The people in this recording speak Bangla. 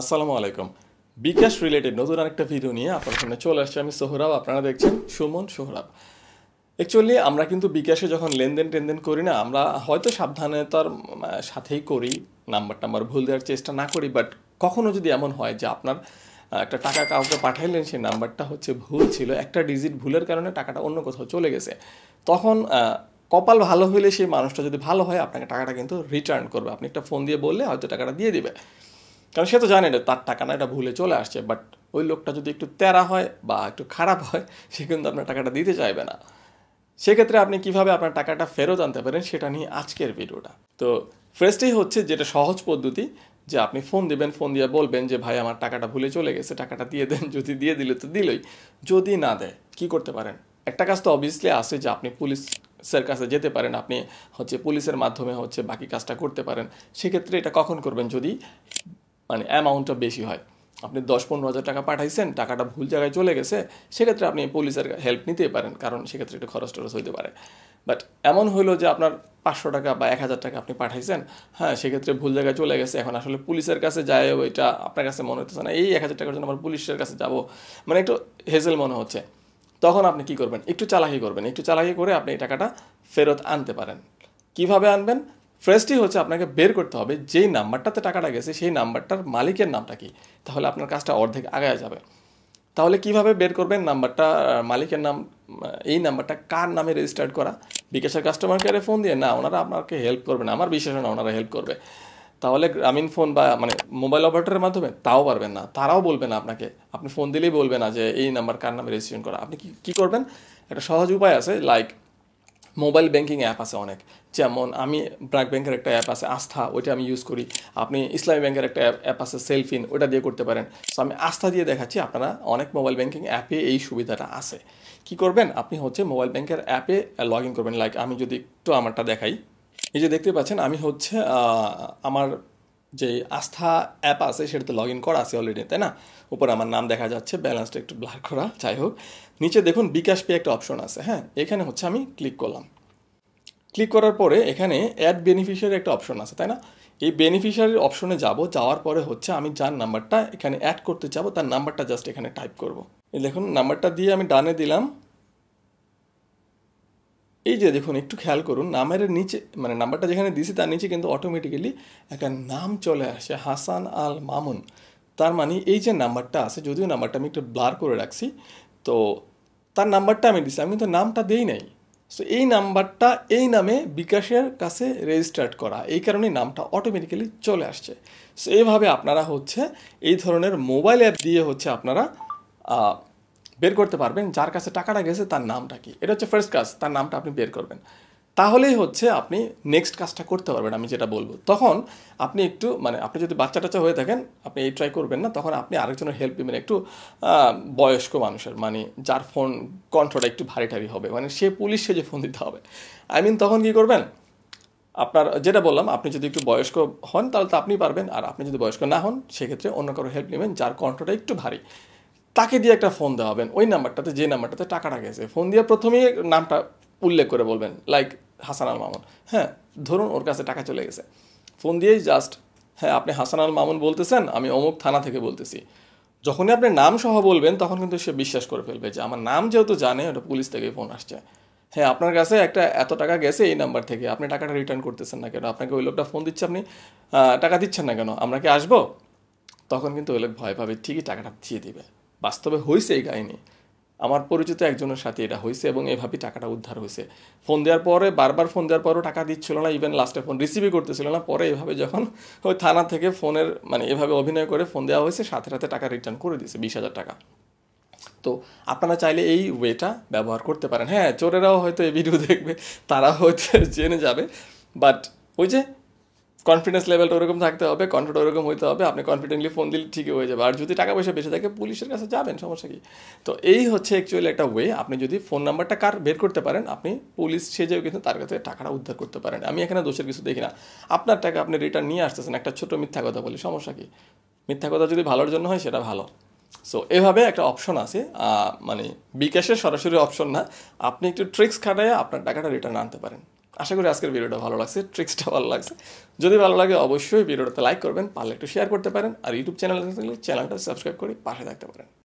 আসসালামু আলাইকুম বিকাশ রিলেটেড নতুন আরেকটা ভিডিও নিয়ে আপনার সামনে চলে আসছে আমি সোহরাব আপনারা দেখছেন সুমন সোহরাব অ্যাকচুয়ালি আমরা কিন্তু বিকাশে যখন লেনদেন টেনদেন করি না আমরা হয়তো সাবধানতার সাথেই করি নাম্বার টাম্বার ভুল দেওয়ার চেষ্টা না করি বাট কখনও যদি এমন হয় যে আপনার একটা টাকা কাউকে পাঠাইলেন সেই নাম্বারটা হচ্ছে ভুল ছিল একটা ডিজিট ভুলের কারণে টাকাটা অন্য কোথাও চলে গেছে তখন কপাল ভালো হলে সেই মানুষটা যদি ভালো হয় আপনাকে টাকাটা কিন্তু রিটার্ন করবে আপনি একটা ফোন দিয়ে বললে হয়তো টাকাটা দিয়ে দেবে কারণ সে তো জানে না তার টাকা না এটা ভুলে চলে আসছে বাট ওই লোকটা যদি একটু তেরা হয় বা একটু খারাপ হয় সে কিন্তু আপনার টাকাটা দিতে চাইবে না সেক্ষেত্রে আপনি কিভাবে আপনার টাকাটা ফেরত আনতে পারেন সেটা নিয়ে আজকের ভিডিওটা তো ফ্রেস্টেই হচ্ছে যেটা সহজ পদ্ধতি যে আপনি ফোন দিবেন ফোন দিয়ে বলবেন যে ভাই আমার টাকাটা ভুলে চলে গেছে টাকাটা দিয়ে দেন যদি দিয়ে দিলে তো দিলই যদি না দেয় কি করতে পারেন একটা কাজ তো অবভিয়াসলি আসে যে আপনি পুলিশ কাছে যেতে পারেন আপনি হচ্ছে পুলিশের মাধ্যমে হচ্ছে বাকি কাজটা করতে পারেন সেক্ষেত্রে এটা কখন করবেন যদি মানে অ্যামাউন্টটা বেশি হয় আপনি দশ পনেরো হাজার টাকা পাঠাইছেন টাকাটা ভুল জায়গায় চলে গেছে সেক্ষেত্রে আপনি পুলিশের হেল্প নিতেই পারেন কারণ সেক্ষেত্রে একটু খরচ টরচ হইতে পারে বাট এমন হলো যে আপনার পাঁচশো টাকা বা এক হাজার টাকা আপনি পাঠাইছেন হ্যাঁ সেক্ষেত্রে ভুল জায়গায় চলে গেছে এখন আসলে পুলিশের কাছে যায় ওইটা আপনার কাছে মনে হতেছে না এই এক হাজার টাকার জন্য আমার পুলিশের কাছে যাব মানে একটু হেজেল মনে হচ্ছে তখন আপনি কি করবেন একটু চালাকি করবেন একটু চালাকি করে আপনি এই টাকাটা ফেরত আনতে পারেন কিভাবে আনবেন ফ্রেজটি হচ্ছে আপনাকে বের করতে হবে যেই নাম্বারটাতে টাকাটা গেছে সেই নাম্বারটার মালিকের নামটা কি তাহলে আপনার কাজটা অর্ধেক আগায় যাবে তাহলে কিভাবে বের করবেন নাম্বারটা মালিকের নাম এই নাম্বারটা কার নামে রেজিস্টার্ড করা বিকাশের কাস্টমার কেয়ারে ফোন দিয়ে না ওনারা আপনাকে হেল্প করবে না আমার বিশেষ না ওনারা হেল্প করবে তাহলে গ্রামীণ ফোন বা মানে মোবাইল অপারেটরের মাধ্যমে তাও পারবেন না তারাও বলবে না আপনাকে আপনি ফোন দিলেই বলবে না যে এই নাম্বার কার নামে রেজিস্ট্রেশন করা আপনি কি কী করবেন একটা সহজ উপায় আছে লাইক মোবাইল ব্যাংকিং অ্যাপ আছে অনেক যেমন আমি ব্র্যাক ব্যাংকের একটা অ্যাপ আছে আস্থা ওইটা আমি ইউজ করি আপনি ইসলামী ব্যাংকের একটা অ্যাপ আছে সেলফিন ওইটা দিয়ে করতে পারেন সো আমি আস্থা দিয়ে দেখাচ্ছি আপনারা অনেক মোবাইল ব্যাংকিং অ্যাপে এই সুবিধাটা আছে কি করবেন আপনি হচ্ছে মোবাইল ব্যাংকের অ্যাপে লগ ইন করবেন লাইক আমি যদি একটু আমারটা দেখাই এই যে দেখতে পাচ্ছেন আমি হচ্ছে আমার যে আস্থা অ্যাপ আছে সেটাতে লগ ইন করা আছে অলরেডি তাই না উপরে আমার নাম দেখা যাচ্ছে ব্যালেন্সটা একটু ব্লার করা যাই হোক নিচে দেখুন বিকাশ পে একটা অপশন আছে হ্যাঁ এখানে হচ্ছে আমি ক্লিক করলাম ক্লিক করার পরে এখানে অ্যাড বেনিফিশিয়ারি একটা অপশন আছে তাই না এই বেনিফিশিয়ারির অপশনে যাব যাওয়ার পরে হচ্ছে আমি যার নাম্বারটা এখানে অ্যাড করতে যাব তার নাম্বারটা জাস্ট এখানে টাইপ করব এই দেখুন নাম্বারটা দিয়ে আমি ডানে দিলাম এই যে দেখুন একটু খেয়াল করুন নামের নিচে মানে নাম্বারটা যেখানে দিছি তার নিচে কিন্তু অটোমেটিক্যালি একটা নাম চলে আসে হাসান আল মামুন তার মানে এই যে নাম্বারটা আছে যদিও নাম্বারটা আমি একটু ব্লার করে রাখছি তো তার নাম্বারটা আমি দিছি আমি কিন্তু নামটা দেই নাই সো এই নাম্বারটা এই নামে বিকাশের কাছে রেজিস্টার্ড করা এই কারণে নামটা অটোমেটিক্যালি চলে আসছে সো এইভাবে আপনারা হচ্ছে এই ধরনের মোবাইল অ্যাপ দিয়ে হচ্ছে আপনারা বের করতে পারবেন যার কাছে টাকাটা গেছে তার নামটা কি এটা হচ্ছে ফার্স্ট কাজ তার নামটা আপনি বের করবেন তাহলেই হচ্ছে আপনি নেক্সট কাজটা করতে পারবেন আমি যেটা বলবো তখন আপনি একটু মানে আপনি যদি বাচ্চা টাচ্চা হয়ে থাকেন আপনি এই ট্রাই করবেন না তখন আপনি আরেকজনের হেল্প নেবেন একটু বয়স্ক মানুষের মানে যার ফোন কণ্ঠটা একটু ভারী ঠারি হবে মানে সে পুলিশ সেজে ফোন দিতে হবে আই মিন তখন কী করবেন আপনার যেটা বললাম আপনি যদি একটু বয়স্ক হন তাহলে তো আপনি পারবেন আর আপনি যদি বয়স্ক না হন সেক্ষেত্রে অন্য কারো হেল্প নেবেন যার কণ্ঠটা একটু ভারী তাকে দিয়ে একটা ফোন দেওয়া হবেন ওই নাম্বারটাতে যে নাম্বারটাতে টাকাটা গেছে ফোন দিয়ে প্রথমেই নামটা উল্লেখ করে বলবেন লাইক হাসান আল মামুন হ্যাঁ ধরুন ওর কাছে টাকা চলে গেছে ফোন দিয়েই জাস্ট হ্যাঁ আপনি হাসান আল মামুন বলতেছেন আমি অমুক থানা থেকে বলতেছি যখনই আপনি নাম সহ বলবেন তখন কিন্তু সে বিশ্বাস করে ফেলবে যে আমার নাম যেহেতু জানে ওটা পুলিশ থেকে ফোন আসছে হ্যাঁ আপনার কাছে একটা এত টাকা গেছে এই নাম্বার থেকে আপনি টাকাটা রিটার্ন করতেছেন না কেন আপনাকে ওই লোকটা ফোন দিচ্ছে আপনি টাকা দিচ্ছেন না কেন আমরা কি আসবো তখন কিন্তু ওই লোক ভয় পাবে ঠিকই টাকাটা দিয়ে দিবে বাস্তবে হয়েছে এই কাহিনি আমার পরিচিত একজনের সাথে এটা হয়েছে এবং এভাবেই টাকাটা উদ্ধার হয়েছে ফোন দেওয়ার পরে বারবার ফোন দেওয়ার পরেও টাকা দিচ্ছিল না ইভেন লাস্টে ফোন রিসিভই করতেছিল না পরে এভাবে যখন ওই থানা থেকে ফোনের মানে এভাবে অভিনয় করে ফোন দেওয়া হয়েছে সাথে সাথে টাকা রিটার্ন করে দিয়েছে বিশ হাজার টাকা তো আপনারা চাইলে এই ওয়েটা ব্যবহার করতে পারেন হ্যাঁ চোরেরাও হয়তো এই ভিডিও দেখবে তারা হয়তো জেনে যাবে বাট ওই যে কনফিডেন্স লেভেলটা ওরকম থাকতে হবে কনফিডেন্ট ওরকম হইতে হবে আপনি কনফিডেন্টলি ফোন দিলে ঠিকই হয়ে যাবে আর যদি টাকা পয়সা বেশি থাকে পুলিশের কাছে যাবেন সমস্যা কি তো এই হচ্ছে অ্যাকচুয়ালি একটা ওয়ে আপনি যদি ফোন নাম্বারটা কার বের করতে পারেন আপনি পুলিশ সেজেও কিন্তু তার কাছে টাকাটা উদ্ধার করতে পারেন আমি এখানে দোষের কিছু দেখি না আপনার টাকা আপনি রিটার্ন নিয়ে আসতেছেন একটা ছোটো মিথ্যা কথা বলি সমস্যা কি মিথ্যা কথা যদি ভালোর জন্য হয় সেটা ভালো সো এভাবে একটা অপশন আছে মানে বিকাশের সরাসরি অপশন না আপনি একটু ট্রিক্স খাটাইয়া আপনার টাকাটা রিটার্ন আনতে পারেন আশা করি আজকের ভিডিওটা ভালো লাগছে ট্রিক্সটা ভালো লাগছে যদি ভালো লাগে অবশ্যই ভিডিওটাতে লাইক করবেন পারলে একটু শেয়ার করতে পারেন আর ইউটিউব চ্যানেল চ্যানেলটা সাবস্ক্রাইব করে পাশে থাকতে পারেন